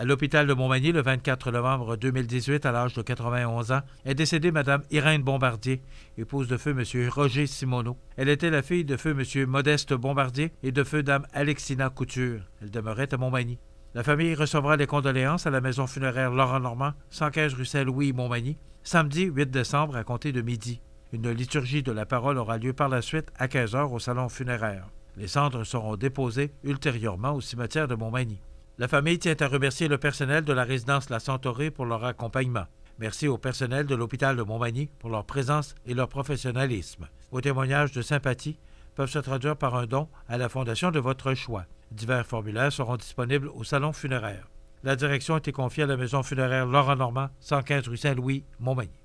À l'hôpital de Montmagny, le 24 novembre 2018, à l'âge de 91 ans, est décédée Mme Irène Bombardier, épouse de feu M. Roger Simoneau. Elle était la fille de feu M. Modeste Bombardier et de feu Dame Alexina Couture. Elle demeurait à Montmagny. La famille recevra les condoléances à la maison funéraire Laurent Normand, 115 rue Saint-Louis, Montmagny, samedi 8 décembre à compter de midi. Une liturgie de la parole aura lieu par la suite à 15 h au salon funéraire. Les cendres seront déposées ultérieurement au cimetière de Montmagny. La famille tient à remercier le personnel de la résidence La Santoré pour leur accompagnement. Merci au personnel de l'hôpital de Montmagny pour leur présence et leur professionnalisme. Vos témoignages de sympathie peuvent se traduire par un don à la fondation de votre choix. Divers formulaires seront disponibles au salon funéraire. La direction a été confiée à la maison funéraire Laurent Normand, 115 rue Saint-Louis, Montmagny.